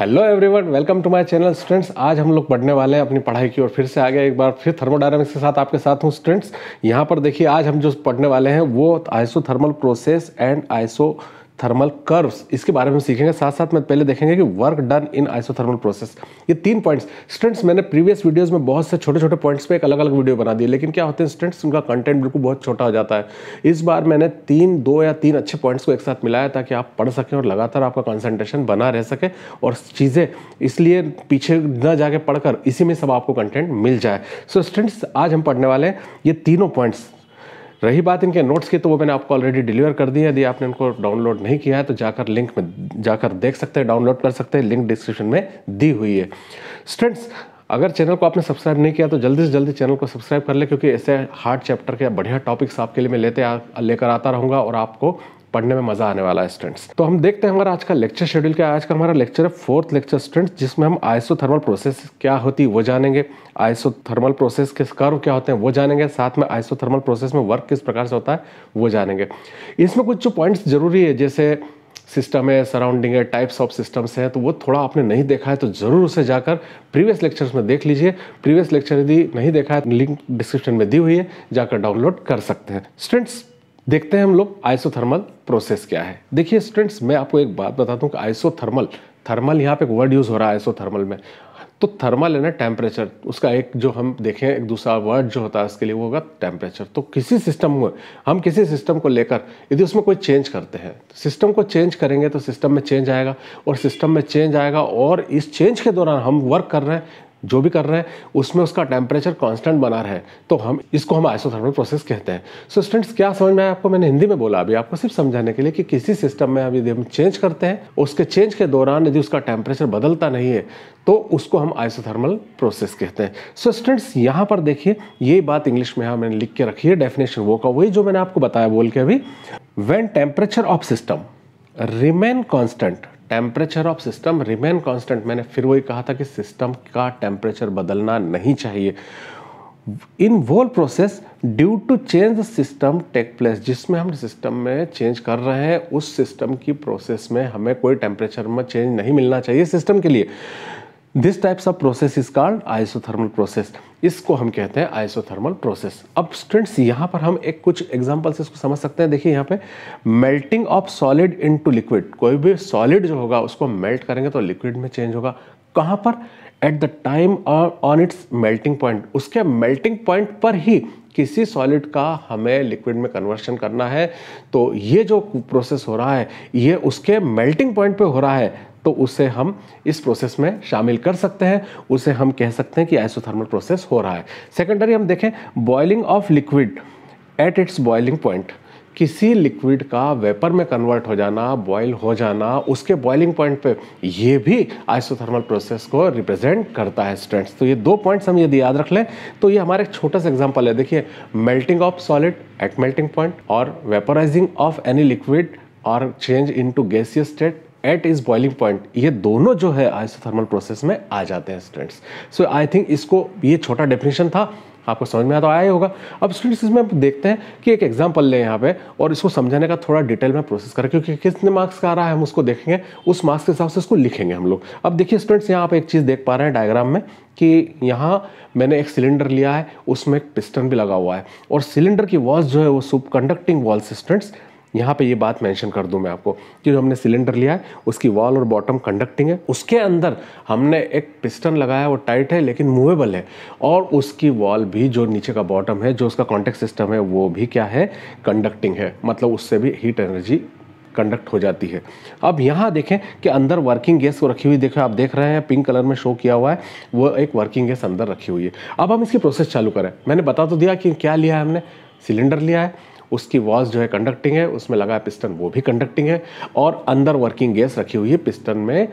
hello everyone welcome to my channel students आज हम लोग पढ़ने वाले हैं अपनी पढ़ाई की और फिर से आगे एक बार फिर थर्मोडायनामिक्स के साथ आपके साथ हूँ स्टूडेंट्स यहाँ पर देखिए आज हम जो पढ़ने वाले हैं वो isothermal process and isothermal curves इसके बारे में सीखेंगे साथ साथ में पहले देखेंगे कि work done in isothermal process ये तीन पॉइंट्स स्टूडेंट्स मैंने प्रीवियस वीडियोस में बहुत से छोटे छोटे पॉइंट्स पे एक अलग अलग वीडियो बना दिए लेकिन क्या होते हैं स्टूडेंट्स उनका कंटेंट बिल्कुल बहुत छोटा हो जाता है इस बार मैंने तीन दो या तीन अच्छे पॉइंट्स को एक साथ मिलाया ताकि आप पढ़ सकें और लगातार आपका कॉन्सेंट्रेशन बना रह सके और चीज़ें इसलिए पीछे न जाके पढ़कर इसी में सब आपको कंटेंट मिल जाए सो so, स्टूडेंट्स आज हम पढ़ने वाले हैं ये तीनों पॉइंट्स रही बात इनके नोट्स की तो वो मैंने आपको ऑलरेडी डिलीवर कर दी है यदि आपने उनको डाउनलोड नहीं किया है तो जाकर लिंक में जाकर देख सकते हैं डाउनलोड कर सकते हैं लिंक डिस्क्रिप्शन में दी हुई है स्टूडेंट्स अगर चैनल को आपने सब्सक्राइब नहीं किया तो जल्दी से जल्दी चैनल को सब्सक्राइब कर ले क्योंकि ऐसे हार्ड चैप्टर के बढ़िया टॉपिक्स आपके लिए मैं लेते लेकर आता रहूँगा और आपको पढ़ने में मज़ा आने वाला है स्टूडेंट्स तो हम देखते हैं हमारा आज का लेक्चर शेड्यूल क्या आज का हमारा लेक्चर है फोर्थ लेक्चर स्टूडेंट्स जिसमें हम आइसो थर्मल प्रोसेस क्या होती है वो जानेंगे आइसो थर्मल प्रोसेस के कर्व क्या होते हैं वो जानेंगे साथ में आइसो थर्मल प्रोसेस में वर्क किस प्रकार से होता है वो जानेंगे इसमें कुछ जो पॉइंट्स जरूरी है जैसे सिस्टम है सराउंडिंग है टाइप्स ऑफ सिस्टम्स हैं तो वो थोड़ा आपने नहीं देखा है तो ज़रूर उसे जाकर प्रीवियस लेक्चर्स में देख लीजिए प्रीवियस लेक्चर यदि नहीं देखा है लिंक तो डिस्क्रिप्शन में दी हुई है जाकर डाउनलोड कर सकते हैं स्टूडेंट्स देखते हैं हम लोग आइसोथर्मल प्रोसेस क्या है देखिए स्टूडेंट्स मैं आपको एक बात बता दूं कि आइसोथर्मल थर्मल यहाँ पे एक वर्ड यूज़ हो रहा है आइसोथर्मल में तो थर्मल है ना टेम्परेचर उसका एक जो हम देखें एक दूसरा वर्ड जो होता है उसके लिए वो होगा टेम्परेचर तो किसी सिस्टम में हम किसी सिस्टम को लेकर यदि उसमें कोई चेंज करते हैं सिस्टम तो को चेंज करेंगे तो सिस्टम में चेंज आएगा और सिस्टम में चेंज आएगा और इस चेंज के दौरान हम वर्क कर रहे हैं जो भी कर रहे हैं उसमें उसका टेम्परेचर कांस्टेंट बना रहे तो हम इसको हम आइसोथर्मल प्रोसेस कहते हैं सो so, स्टूडेंट्स क्या समझ में आया आपको मैंने हिंदी में बोला अभी आपको सिर्फ समझाने के लिए कि किसी सिस्टम में अभी हम चेंज करते हैं उसके चेंज के दौरान यदि उसका टेम्परेचर बदलता नहीं है तो उसको हम आइसोथर्मल प्रोसेस कहते हैं सो so, स्टूडेंट्स यहाँ पर देखिए ये बात इंग्लिश में यहाँ मैंने लिख के रखी है डेफिनेशन वो का वही जो मैंने आपको बताया बोल के अभी when temperature of system remain constant temperature of system remain constant मैंने फिर वही कहा था कि सिस्टम का टेम्परेचर बदलना नहीं चाहिए in whole process due to change the system take place जिसमें हम सिस्टम में चेंज कर रहे हैं उस सिस्टम की प्रोसेस में हमें कोई टेम्परेचर में चेंज नहीं मिलना चाहिए सिस्टम के लिए this types of process is called isothermal process इसको हम कहते हैं आइसोथर्मल प्रोसेस अब स्टूडेंट्स यहाँ पर हम एक कुछ एग्जाम्पल्स इसको समझ सकते हैं देखिए यहाँ पे melting of solid into liquid कोई भी सॉलिड जो होगा उसको मेल्ट करेंगे तो लिक्विड में चेंज होगा कहाँ पर at the time on its melting point उसके मेल्टिंग पॉइंट पर ही किसी सॉलिड का हमें लिक्विड में कन्वर्शन करना है तो ये जो प्रोसेस हो रहा है ये उसके मेल्टिंग पॉइंट पे हो रहा है तो उसे हम इस प्रोसेस में शामिल कर सकते हैं उसे हम कह सकते हैं कि आइसोथर्मल प्रोसेस हो रहा है सेकेंडरी हम देखें boiling of liquid at its boiling point किसी लिक्विड का वेपर में कन्वर्ट हो जाना बॉयल हो जाना उसके बॉयलिंग पॉइंट पे ये भी आइसोथर्मल प्रोसेस को रिप्रेजेंट करता है स्टूडेंट्स तो ये दो पॉइंट्स हम यदि याद रख लें तो ये हमारा एक छोटा सा एग्जांपल है देखिए melting of solid at melting point और वेपराइजिंग ऑफ एनी लिक्विड और change into gaseous state at its boiling point ये दोनों जो है आइसोथर्मल प्रोसेस में आ जाते हैं स्टूडेंट्स सो आई थिंक इसको ये छोटा डेफिनेशन था आपको समझ में आता तो आया ही होगा अब स्टूडेंट्स इसमें आप देखते हैं कि एक एग्जाम्पल लें यहाँ पे और इसको समझाने का थोड़ा डिटेल में प्रोसेस करें क्योंकि कितने मार्क्स का आ रहा है हम उसको देखेंगे उस मार्क्स के हिसाब से उसको लिखेंगे हम लोग अब देखिए स्टूडेंट्स यहाँ आप एक चीज़ देख पा रहे हैं डायग्राम में कि यहाँ मैंने एक सिलेंडर लिया है उसमें एक पिस्टन भी लगा हुआ है और सिलेंडर की वॉल्स जो है वो सुप कंडक्टिंग वॉल्स स्टूडेंट्स यहाँ पे ये बात मेंशन कर दूँ मैं आपको कि जो हमने सिलेंडर लिया है उसकी वॉल और बॉटम कंडक्टिंग है उसके अंदर हमने एक पिस्टन लगाया वो टाइट है लेकिन मूवेबल है और उसकी वॉल भी जो नीचे का बॉटम है जो उसका कॉन्टेक्ट सिस्टम है वो भी क्या है कंडक्टिंग है मतलब उससे भी हीट एनर्जी कंडक्ट हो जाती है अब यहाँ देखें कि अंदर वर्किंग गैस को रखी हुई देखो आप देख रहे हैं पिंक कलर में शो किया हुआ है वो एक वर्किंग गैस अंदर रखी हुई है अब हम इसकी प्रोसेस चालू करें मैंने बता तो दिया कि क्या लिया है हमने सिलेंडर लिया है उसकी वॉज जो है कंडक्टिंग है उसमें लगा है पिस्टन वो भी कंडक्टिंग है और अंदर वर्किंग गैस रखी हुई है पिस्टन में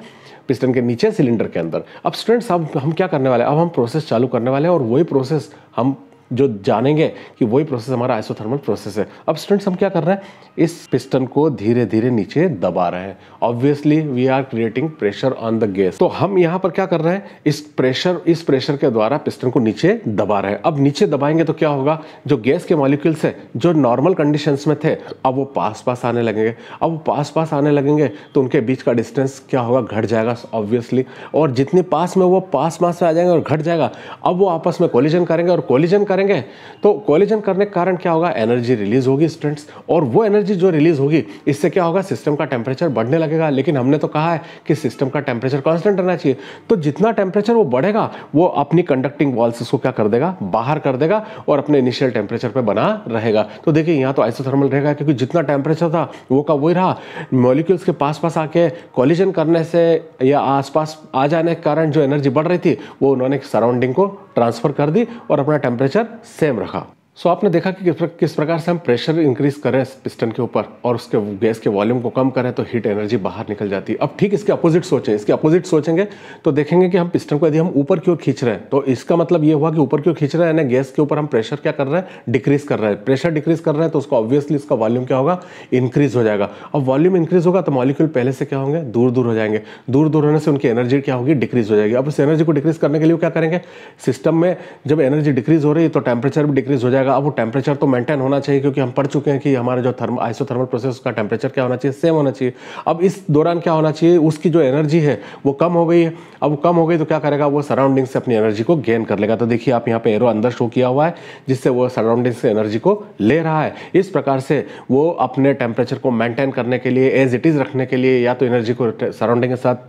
पिस्टन के नीचे सिलेंडर के अंदर अब स्टूडेंट्स अब हम क्या करने वाले हैं अब हम प्रोसेस चालू करने वाले हैं और वही प्रोसेस हम जो जानेंगे कि वही प्रोसेस हमारा आइसोथर्मल प्रोसेस है अब स्टूडेंट्स हम क्या कर रहे हैं इस पिस्टन को धीरे धीरे नीचे दबा रहे हैं obviously we are creating pressure on the gas तो हम यहाँ पर क्या कर रहे हैं इस प्रेशर इस प्रेशर के द्वारा पिस्टन को नीचे दबा रहे हैं अब नीचे दबाएंगे तो क्या होगा जो गैस के मॉलिक्यूल्स है जो नॉर्मल कंडीशन में थे अब वो पास पास आने लगेंगे अब वो पास पास आने लगेंगे तो उनके बीच का डिस्टेंस क्या होगा घट जाएगा ऑब्वियसली और जितने पास में वो पास पास में आ जाएंगे और घट जाएगा अब वो आपस में कॉलिजन करेंगे और कॉलिजन करेंगे करेंगे तो कोलिजन करने के कारण क्या होगा एनर्जी रिलीज होगी स्टूडेंट्स और वो एनर्जी जो रिलीज होगी इससे क्या होगा सिस्टम का टेम्परेचर बढ़ने लगेगा लेकिन हमने तो कहा है कि सिस्टम का टेम्परेचर कॉन्स्टेंट रहना चाहिए तो जितना टेम्परेचर वो बढ़ेगा वो अपनी कंडक्टिंग वॉल्स को क्या कर देगा बाहर कर देगा और अपने इनिशियल टेम्परेचर पर बना रहेगा तो देखिए यहाँ तो आइसोथर्मल रहेगा क्योंकि जितना टेम्परेचर था वो का वही रहा मॉलिक्यूल्स के पास पास आके कॉलिजन करने से या आसपास आ जाने के कारण जो एनर्जी बढ़ रही थी वो उन्होंने सराउंडिंग को ट्रांसफर कर दी और अपना टेम्परेचर सेम रखा सो आपने देखा कि किस प्रकार से हम प्रेशर इंक्रीज करें पिस्टन के ऊपर और उसके गैस के वॉल्यूम को कम करें तो हीट एनर्जी बाहर निकल जाती है अब ठीक इसके अपोजिट सोचें इसके अपोजिट सोचेंगे तो देखेंगे कि हम पिस्टन को यदि हम ऊपर की ओर खींच रहे हैं तो इसका मतलब ये हुआ कि ऊपर की ओर खींच रहे हैं यानी गैस के ऊपर हम प्रेशर क्या कर रहे हैं डिक्रीज कर रहे हैं प्रेशर डिक्रीज कर रहे हैं तो उसका ऑब्वियसली इसका वॉल्यूम क्या होगा इंक्रीज हो जाएगा अब वॉल्यूम इंक्रीज होगा तो मॉलिक्यूल पहले से क्या होंगे दूर दूर हो जाएंगे दूर दूर होने से उनकी एनर्जी क्या होगी डिक्रीज हो जाएगी अब इस एनर्जी को डिक्रीज करने के लिए क्या करेंगे सिस्टम में जब एनर्जी डिक्रीज हो रही है तो टेम्परेचर भी डिक्रीज हो जाएगा जाएगा अब वो टेम्परेचर तो मेंटेन होना चाहिए क्योंकि हम पढ़ चुके हैं कि हमारे जो थर्म थर्मल प्रोसेस का टेम्परेचर क्या होना चाहिए सेम होना चाहिए अब इस दौरान क्या होना चाहिए उसकी जो एनर्जी है वो कम हो गई है अब कम हो गई तो क्या करेगा वो सराउंडिंग से अपनी एनर्जी को गेन कर लेगा तो देखिए आप यहाँ पे एरो अंदर शो किया हुआ है जिससे वो सराउंडिंग से एनर्जी को ले रहा है इस प्रकार से वो अपने टेम्परेचर को मेंटेन करने के लिए एज इट इज़ रखने के लिए या तो एनर्जी को सराउंडिंग के साथ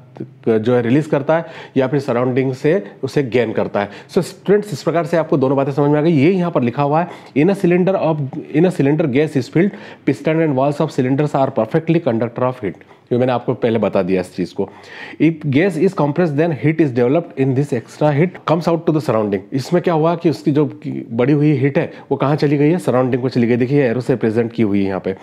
जो है रिलीज करता है या फिर सराउंडिंग से उसे गेन करता है सो so, स्टूडेंट्स इस प्रकार से आपको दोनों बातें समझ में आ गई ये यहाँ पर लिखा हुआ है in a cylinder of in a cylinder gas is filled piston and walls of cylinders are perfectly conductor of heat जो मैंने आपको पहले बता दिया इस चीज़ को if gas is compress then heat is developed in this extra heat comes out to the surrounding इसमें क्या हुआ कि उसकी जो बड़ी हुई हीट है वो कहाँ चली गई है सराउंडिंग को चली गई देखिए एरो से प्रेजेंट की हुई है यहाँ पे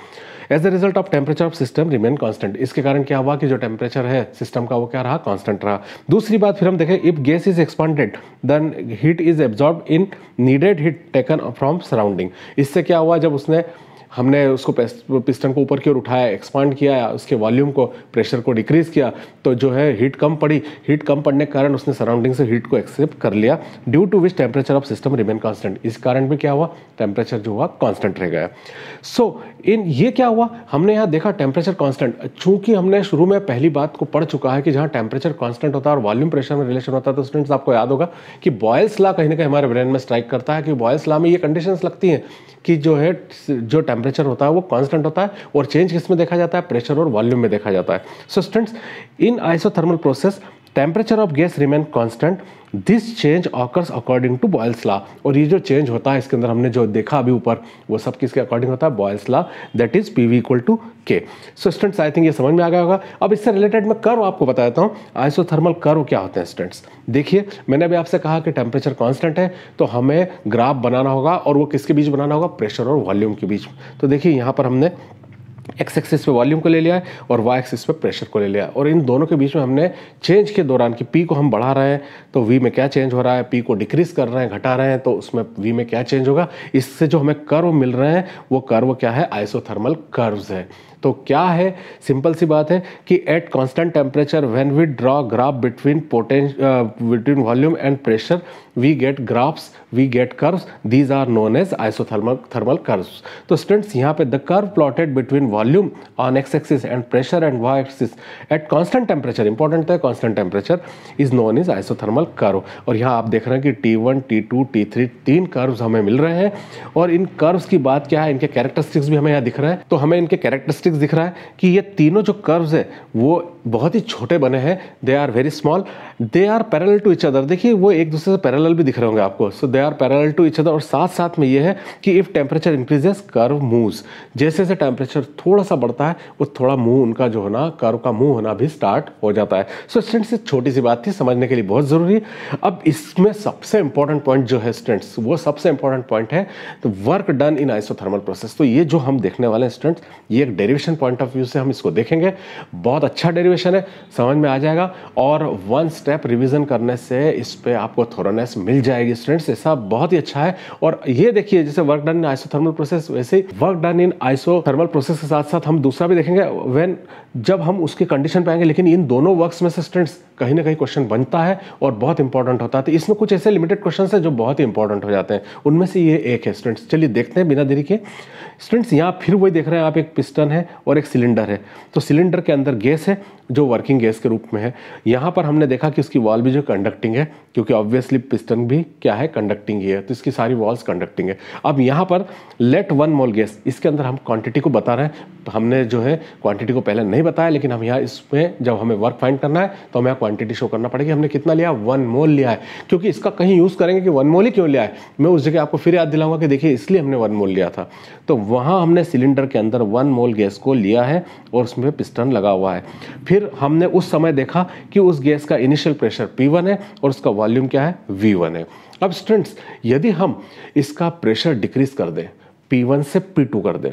as a result of temperature of system remain constant इसके कारण क्या हुआ कि जो टेम्परेचर है सिस्टम का वो क्या रहा कॉन्स्टेंट रहा दूसरी बात फिर हम देखें if gas is expanded then heat is absorb in needed heat taken from surrounding इससे क्या हुआ जब उसने हमने उसको पिस्टन को ऊपर की ओर उठाया एक्सपांड किया उसके वॉल्यूम को प्रेशर को डिक्रीज़ किया तो जो है हीट कम पड़ी हीट कम पड़ने के कारण उसने सराउंडिंग से हीट को एक्सेप्ट कर लिया due to which temperature of system remain constant इस कारण में क्या हुआ टेम्परेचर जो हुआ कॉन्स्टेंट रह गया सो so, इन ये क्या हुआ हमने यहाँ देखा टेम्परेचर कॉन्स्टेंट चूंकि हमने शुरू में पहली बात को पढ़ चुका है कि जहाँ टेम्परेचर कॉन्स्टेंट होता है और वॉल्यूम प्रेशर में रिलेशन होता है तो स्टूडेंट्स आपको याद होगा कि बॉयल्स ला कहीं ना कहीं हमारे ब्रेन में स्ट्राइक करता है कि बॉयल्स ला में ये कंडीशन लगती हैं कि जो है जो टेम्परेचर टेम्परेचर होता है वो कॉन्स्टेंट होता है और चेंज किस में देखा जाता है प्रेशर और वॉल्यूम में देखा जाता है so students in isothermal process temperature of gas remain constant this change occurs according to Boyle's law और ये जो चेंज होता है इसके अंदर हमने जो देखा अभी ऊपर वो सब किसके अकॉर्डिंग होता है Boyle's law that is P V equal to so stents I think ये समझ में आ गया होगा अब इससे रिलेटेड मैं कर्व आपको बता देता हूँ आइसोथर्मल कर्व क्या होते हैं स्टेंट्स देखिए मैंने अभी आपसे कहा कि टेम्परेचर कॉन्स्टेंट है तो हमें ग्राफ बनाना होगा और वो किसके बीच बनाना होगा प्रेशर और वॉल्यूम के बीच तो देखिए यहाँ पर हमने एक्स एक्सिस पे वॉल्यूम को ले लिया है और वाई एक्सिस पे प्रेशर को ले लिया और इन दोनों के बीच में हमने चेंज के दौरान कि पी को हम बढ़ा रहे हैं तो वी में क्या चेंज हो रहा है पी को डिक्रीज कर रहे हैं घटा रहे हैं तो उसमें वी में क्या चेंज होगा इससे जो हमें कर्व मिल रहे हैं वो कर्व क्या है आइसोथर्मल कर्व्स है तो क्या है सिंपल सी बात है कि at constant temperature when we draw graph between potential between volume and pressure we get graphs we get curves these are known as isothermal thermal curves तो स्टूडेंट्स यहाँ पे the curve plotted between volume on X axis and pressure and Y axis at constant temperature important है constant temperature is known is isothermal curve और यहाँ आप देख रहे हैं कि T one T to T three तीन कर्व्स हमें मिल रहे हैं और इन कर्व्स की बात क्या है इनके कैरेक्टरिस्टिक्स भी हमें यहाँ दिख रहे हैं तो हमें इनके कैरेक्टरिस्टिक्स बेसिक्स दिख रहा है कि ये तीनों जो कर्व्स है वो बहुत ही छोटे बने हैं they are very small they are parallel to each other देखिए वो एक दूसरे से पैरल भी दिख रहे होंगे आपको so they are parallel to each other और साथ साथ में ये है कि if temperature increases curve moves जैसे जैसे टेम्परेचर थोड़ा सा बढ़ता है वो थोड़ा मुंह उनका जो होना कर्व का मुंह होना भी स्टार्ट हो जाता है सो स्टेंट्स एक छोटी सी बात थी समझने के लिए बहुत ज़रूरी है अब इसमें सबसे इंपॉर्टेंट पॉइंट जो है स्टेंट्स वो सबसे इंपॉर्टेंट पॉइंट है तो work done in isothermal process तो ये जो हम देखने वाले हैं स्टेंट्स ये एक डेरिवेशन पॉइंट ऑफ व्यू से हम इसको देखेंगे बहुत अच्छा डेरिवेशन सिचुएशन है समझ में आ जाएगा और वन स्टेप रिविजन करने से इस पर आपको थोरोनेस मिल जाएगी स्टूडेंट्स ऐसा बहुत ही अच्छा है और ये देखिए जैसे work done in isothermal process वैसे work done in isothermal process के साथ साथ हम दूसरा भी देखेंगे वेन जब हम उसकी कंडीशन पाएंगे लेकिन इन दोनों वर्क में से स्टूडेंट्स कहीं ना कहीं क्वेश्चन बनता है और बहुत इंपॉर्टेंट होता है तो इसमें कुछ ऐसे लिमिटेड क्वेश्चन है जो बहुत ही इंपॉर्टेंट हो जाते हैं उनमें से ये एक है स्टूडेंट्स चलिए देखते हैं बिना देरी के स्टूडेंट्स यहाँ फिर वही देख रहे हैं आप एक पिस्टन है और एक सिलेंडर है तो सिलेंडर के अंदर गैस है जो वर्किंग गैस के रूप में है यहाँ पर हमने देखा कि उसकी वॉल भी जो कंडक्टिंग है क्योंकि ऑब्वियसली पिस्टन भी क्या है कंडक्टिंग ही है तो इसकी सारी वॉल्स कंडक्टिंग है अब यहाँ पर लेट वन मोल गैस इसके अंदर हम क्वांटिटी को बता रहे हैं तो हमने जो है क्वांटिटी को पहले नहीं बताया लेकिन हम यहाँ इसमें जब हमें वर्क फाइंड करना है तो हम यहाँ क्वांटिटी शो करना पड़ेगा हमने कितना लिया वन मोल लिया है क्योंकि इसका कहीं यूज़ करेंगे कि वन मोल ही क्यों लिया है मैं उस जगह आपको फिर याद दिलाऊंगा कि देखिए इसलिए हमने वन मोल लिया था तो वहां हमने सिलेंडर के अंदर वन मोल गैस को लिया है और उसमें पिस्टन लगा हुआ है फिर हमने उस समय देखा कि उस गैस का इनिशियल प्रेशर पी है और उसका वॉल्यूम क्या है वी है अब स्टूडेंट्स यदि हम इसका प्रेशर डिक्रीज कर दें पी से पी कर दें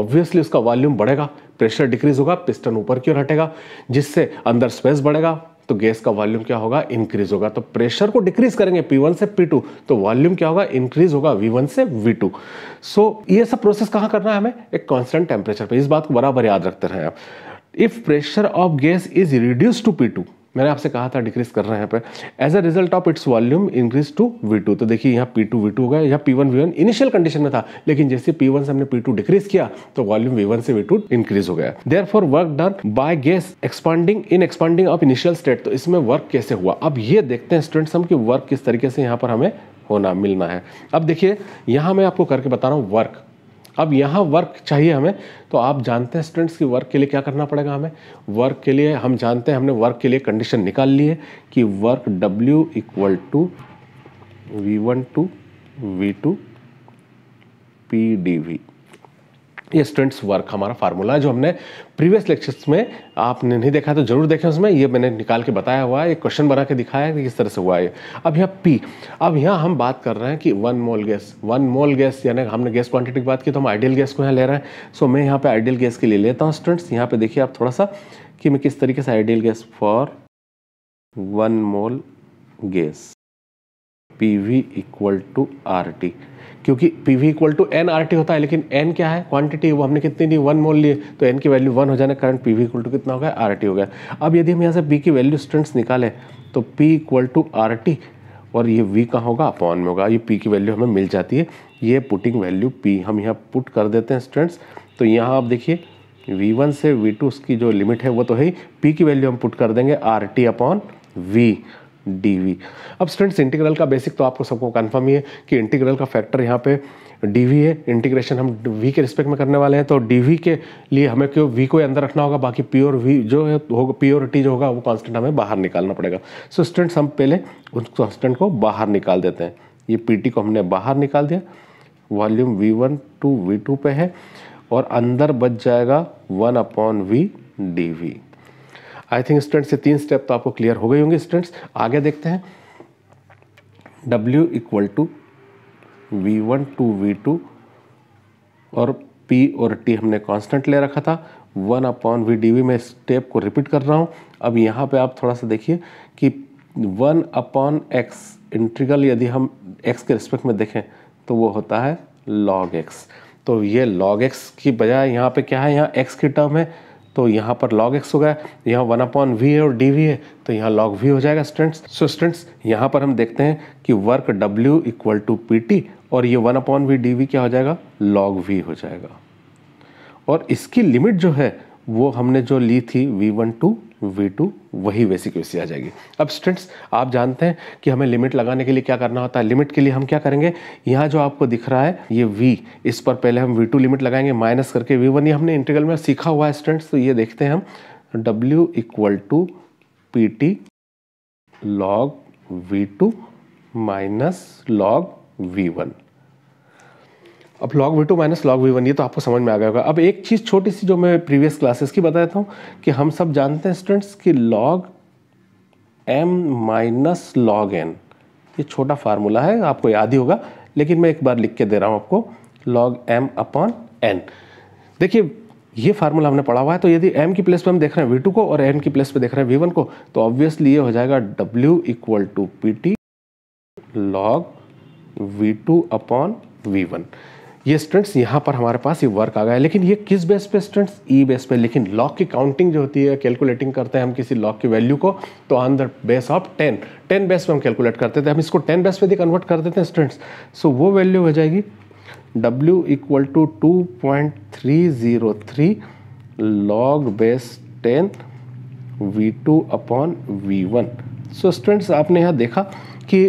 ऑब्वियसली उसका वॉल्यूम बढ़ेगा प्रेशर डिक्रीज होगा पिस्टन ऊपर की ओर हटेगा जिससे अंदर स्पेस बढ़ेगा तो गैस का वॉल्यूम क्या होगा इंक्रीज होगा तो प्रेशर को डिक्रीज करेंगे P1 से P2 तो वॉल्यूम क्या होगा इंक्रीज होगा V1 से V2 सो so, ये सब प्रोसेस कहाँ करना है हमें एक कॉन्स्टेंट टेम्परेचर पर इस बात को बराबर याद रखते रहें आप if pressure of gas is reduce to P two मैंने आपसे कहा था डिक्रीज कर रहे हैं पे as a result of its volume increase to V two तो देखिए यहाँ पी टू वी टू हो गया यहाँ P one V one initial condition में था लेकिन जैसे पी वन से हमने पी टू डिक्रीज किया तो वॉल्यूम वी वन से वी टू इंक्रीज हो गया therefore work done by gas expanding in expanding of initial state तो इसमें वर्क कैसे हुआ अब ये देखते हैं स्टूडेंट्स हम कि वर्क किस तरीके से यहाँ पर हमें होना मिलना है अब देखिए यहाँ मैं आपको करके बता रहा हूँ वर्क अब यहाँ वर्क चाहिए हमें तो आप जानते हैं स्टूडेंट्स कि वर्क के लिए क्या करना पड़ेगा हमें वर्क के लिए हम जानते हैं हमने वर्क के लिए कंडीशन निकाल ली है कि work W equal to V one to V two P D V ये स्टूडेंट्स वर्क हमारा फार्मूला जो हमने प्रीवियस लेक्चर्स में आपने नहीं देखा तो जरूर देखें उसमें ये मैंने निकाल के बताया हुआ है ये क्वेश्चन बना के दिखाया है कि किस तरह से हुआ है अब यहाँ पी अब यहाँ हम बात कर रहे हैं कि one mole gas one mole gas यानी हमने गैस क्वांटिटी की बात की तो हम आइडियल गैस को यहाँ ले रहे हैं सो मैं यहाँ पर आइडियल गैस के लिए लेता हूँ स्टूडेंट्स यहाँ पर देखिए आप थोड़ा सा कि मैं किस तरीके से ideal gas for one mole gas P V equal to R T क्योंकि P V equal to N R T होता है लेकिन एन क्या है क्वांटिटी वो हमने कितनी दी वन मोल लिए तो एन की वैल्यू वन हो जाने कारण पी वी इक्वल टू कितना हो गया आर टी हो गया अब यदि हम यहाँ से पी की वैल्यू स्टूडेंट्स निकालें तो P equal to R T और ये वी कहाँ होगा अपॉन में होगा ये पी की वैल्यू हमें मिल जाती है ये पुटिंग वैल्यू पी हम यहाँ पुट कर देते हैं स्टूडेंट्स तो यहाँ आप देखिए वी वन से वी टू उसकी जो लिमिट है वो तो है ही पी की वैल्यू हम पुट कर देंगे R T upon V D अब स्टूडेंट्स इंटीग्रल का बेसिक तो आपको सबको कन्फर्म ही है कि इंटीग्रल का फैक्टर यहाँ पे डी है इंटीग्रेशन हम वी के रिस्पेक्ट में करने वाले हैं तो डी के लिए हमें क्यों वी को अंदर रखना होगा बाकी प्योर वी जो है होगा प्योरिटी जो होगा वो कॉन्स्टेंट हमें बाहर निकालना पड़ेगा सो so, स्टूडेंट्स हम पहले उस कॉन्स्टेंट को बाहर निकाल देते हैं ये पी को हमने बाहर निकाल दिया volume V one to V two पे है और अंदर बच जाएगा one upon V D V I think students से तीन स्टेप तो आपको क्लियर हो गए होंगे स्टूडेंट्स आगे देखते हैं W equal to V one to V two और P और T हमने कांस्टेंट ले रखा था one upon V D V में स्टेप को रिपीट कर रहा हूँ अब यहाँ पे आप थोड़ा सा देखिए कि वन अपॉन एक्स इंट्रीगल यदि हम x के रिस्पेक्ट में देखें तो वो होता है log x तो ये log x की बजाय यहाँ पे क्या है यहाँ x की टर्म है तो यहाँ पर log x गया यहाँ वन अपॉन वी है और डी वी है तो यहाँ log v हो जाएगा स्टूडेंट्स सो स्टूडेंट्स यहाँ पर हम देखते हैं कि work w equal to P T और ये one upon V D V क्या हो जाएगा log v हो जाएगा और इसकी लिमिट जो है वो हमने जो ली थी v1 टू वी टू वही वैसी क्यूसी आ जाएगी अब स्टूडेंट्स आप जानते हैं कि हमें लिमिट लगाने के लिए क्या करना होता है लिमिट के लिए हम क्या करेंगे यहाँ जो आपको दिख रहा है ये v इस पर पहले हम v2 लिमिट लगाएंगे माइनस करके v1 वन ये हमने इंटीग्रल में सीखा हुआ है स्टूडेंट्स तो ये देखते हैं हम W equal to P T log V two minus log V one अब log V two minus log V one ये तो आपको समझ में आ गया होगा अब एक चीज़ छोटी सी जो मैं प्रीवियस क्लासेस की बता देता हूँ कि हम सब जानते हैं स्टूडेंट्स कि log M minus log N ये छोटा फार्मूला है आपको याद ही होगा लेकिन मैं एक बार लिख के दे रहा हूँ आपको लॉग एम अपॉन एन देखिए ये फार्मूला हमने पढ़ा हुआ है तो यदि एम की प्लेस पे हम देख रहे हैं वी टू को और एन की प्लेस पे देख रहे हैं वी वन को तो ऑब्वियसली ये हो जाएगा W equal to P T log V two upon V one ये स्टूडेंट्स यहाँ पर हमारे पास ये वर्क आ गया है लेकिन ये किस बेस पे स्टूडेंट्स ई e बेस पे लेकिन लॉक की काउंटिंग जो होती है कैलकुलेटिंग करते हैं हम किसी लॉक की वैल्यू को तो on the base of ten ten base पे हम कैलकुलेट करते थे हम इसको टेन बेस पे भी कन्वर्ट कर देते हैं स्टूडेंट्स सो वो वैल्यू हो जाएगी W equal to two point three zero three log base ten V two upon V one so students आपने यहाँ देखा कि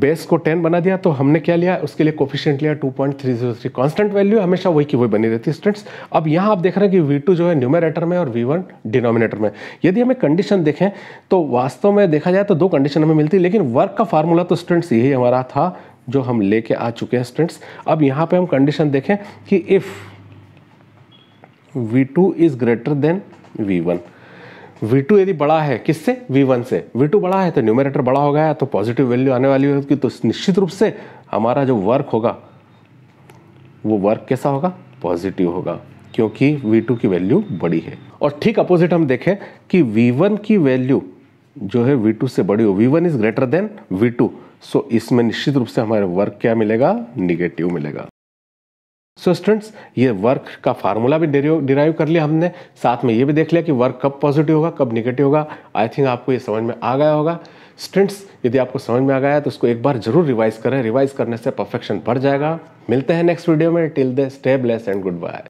बेस को 10 बना दिया तो हमने क्या लिया उसके लिए कोफिशियंट लिया 2.303 कॉन्स्टेंट वैल्यू हमेशा वही की वही बनी रहती है स्टूडेंट्स अब यहाँ आप देख रहे हैं कि टू जो है न्यूमरेटर में और वन डिनोमिनेटर में यदि हमें कंडीशन देखें तो वास्तव में देखा जाए तो दो कंडीशन हमें मिलती है लेकिन वर्क का फार्मूला तो स्टूडेंट्स यही हमारा था जो हम लेके आ चुके हैं स्टूडेंट्स अब यहाँ पर हम कंडीशन देखें कि if two is greater than one v2 यदि बड़ा है किससे v1 से v2 बड़ा है तो न्यूमरेटर बड़ा हो गया तो पॉजिटिव वैल्यू आने वाली होगी तो निश्चित रूप से हमारा जो वर्क होगा वो वर्क कैसा होगा पॉजिटिव होगा क्योंकि v2 की वैल्यू बड़ी है और ठीक अपोजिट हम देखें कि v1 की वैल्यू जो है v2 से बड़ी हो v1 is greater than v2 so so, इसमें निश्चित रूप से हमारे वर्क क्या मिलेगा निगेटिव मिलेगा सो so स्टूडेंट्स ये वर्क का फार्मूला भी डिराइव कर लिया हमने साथ में ये भी देख लिया कि वर्क कब पॉजिटिव होगा कब निगेटिव होगा आई थिंक आपको ये समझ में आ गया होगा स्टूडेंट्स यदि आपको समझ में आ गया है तो उसको एक बार जरूर रिवाइज करें रिवाइज करने से परफेक्शन बढ़ जाएगा मिलते हैं नेक्स्ट वीडियो में till then stay bless and good bye